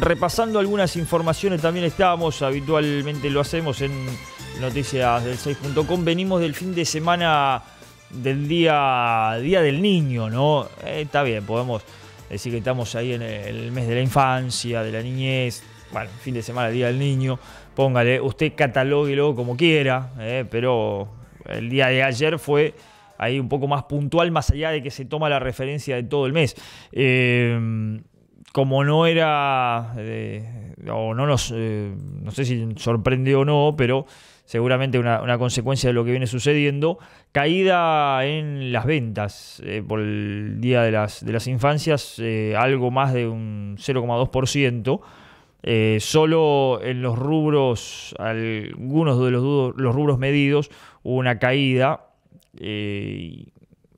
repasando algunas informaciones, también estamos, habitualmente lo hacemos en Noticias del 6.com, venimos del fin de semana del día, día del niño, ¿no? Eh, está bien, podemos decir que estamos ahí en el mes de la infancia, de la niñez, bueno, fin de semana, día del niño, póngale, usted luego como quiera, eh, pero el día de ayer fue ahí un poco más puntual, más allá de que se toma la referencia de todo el mes. Eh, como no era, eh, o no nos, eh, no sé si sorprendió o no, pero seguramente una, consecuencia de lo que viene sucediendo, caída en las ventas eh, por el Día de las, de las Infancias, algo más de un 0,2%. solo en los rubros, algunos de los, los rubros medidos, hubo una caída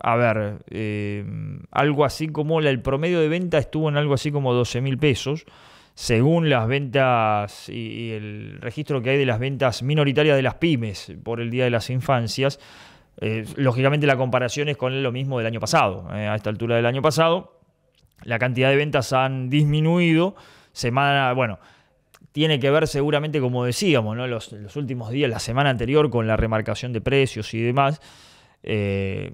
a ver, em, algo así como el promedio de venta estuvo en algo así como 12 mil pesos, según las ventas y, el registro que hay de las ventas minoritarias de las pymes por el Día de las Infancias. Eh, lógicamente la comparación es con lo mismo del año pasado. Eh, a esta altura del año pasado, la cantidad de ventas han disminuido semana, bueno, tiene que ver seguramente, como decíamos, los, últimos días, la semana anterior, con la remarcación de precios y demás. Eh,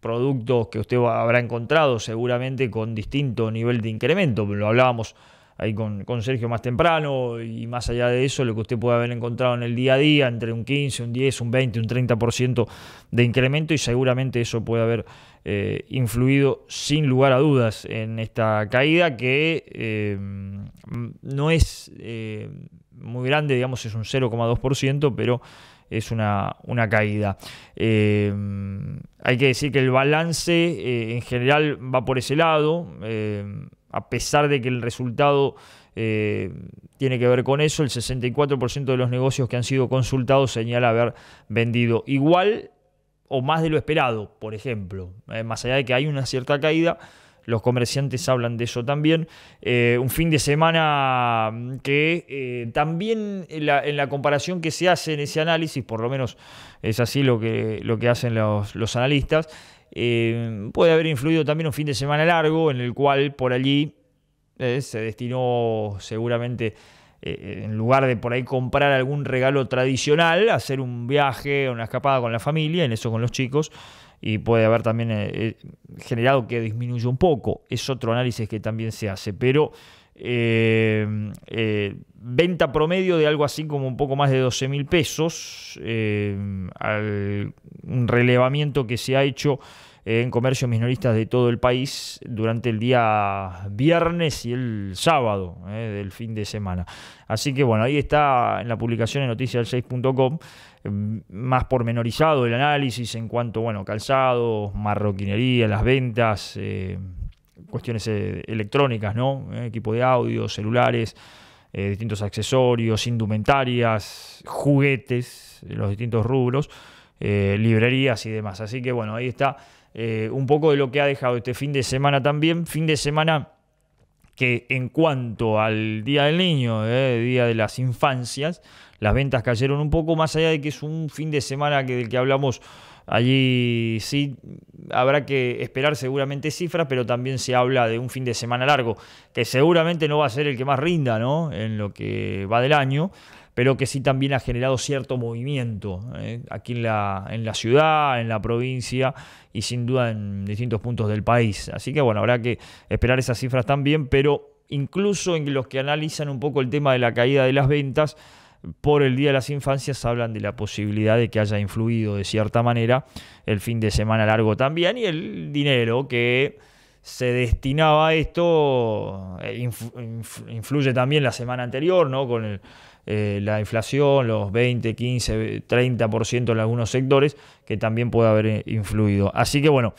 productos que usted habrá encontrado seguramente con distinto nivel de incremento. Lo hablábamos ahí con, Sergio más temprano y más allá de eso, lo que usted puede haber encontrado en el día a día, entre un 15, un 10, un 20, un 30% de incremento y seguramente eso puede haber eh, influido sin lugar a dudas en esta caída que eh, no es... Eh, muy grande, digamos es un 0,2%, pero es una, caída. Eh, hay que decir que el balance eh, en general va por ese lado, eh, a pesar de que el resultado tiene que ver con eso, el 64% de los negocios que han sido consultados señala haber vendido igual o más de lo esperado, por ejemplo, más allá de que hay una cierta caída los comerciantes hablan de eso también. Eh, un fin de semana mm, que eh, también en la, comparación que se hace en ese análisis, por lo menos es así lo que, lo que hacen los, analistas, eh, puede haber influido también un fin de semana largo en el cual por allí se destinó seguramente eh, en lugar de por ahí comprar algún regalo tradicional, hacer un viaje, o una escapada con la familia, en eso con los chicos, y puede haber también eh, eh, generado que disminuya un poco. Es otro análisis que también se hace, pero venta promedio de algo así como un poco más de 12 mil pesos, al un relevamiento que se ha hecho eh, en comercios minoristas de todo el país durante el día viernes y el sábado eh, del fin de semana. Así que bueno, ahí está en la publicación de noticias6.com mm, más pormenorizado el análisis en cuanto, bueno, calzado, marroquinería, las ventas, eh, cuestiones electrónicas, ¿no? equipo de audio, celulares. distintos accesorios, indumentarias, juguetes, los distintos rubros. Eh, librerías y demás. Así que bueno, ahí está eh, un poco de lo que ha dejado este fin de semana también. Fin de semana que en cuanto al Día del Niño, eh, Día de las Infancias, las ventas cayeron un poco, más allá de que es un fin de semana que, del que hablamos Allí sí habrá que esperar seguramente cifras, pero también se habla de un fin de semana largo, que seguramente no va a ser el que más rinda ¿no? en lo que va del año, pero que sí también ha generado cierto movimiento ¿eh? aquí en la, en la ciudad, en la provincia y sin duda en distintos puntos del país. Así que bueno, habrá que esperar esas cifras también, pero incluso en los que analizan un poco el tema de la caída de las ventas, por el Día de las Infancias hablan de la posibilidad de que haya influido de cierta manera el fin de semana largo también y el dinero que se destinaba a esto eh, influye también la semana anterior, ¿no? Con eh, la inflación, los 20, 15, 30% en algunos sectores, que también puede haber eh, influido. Así que bueno,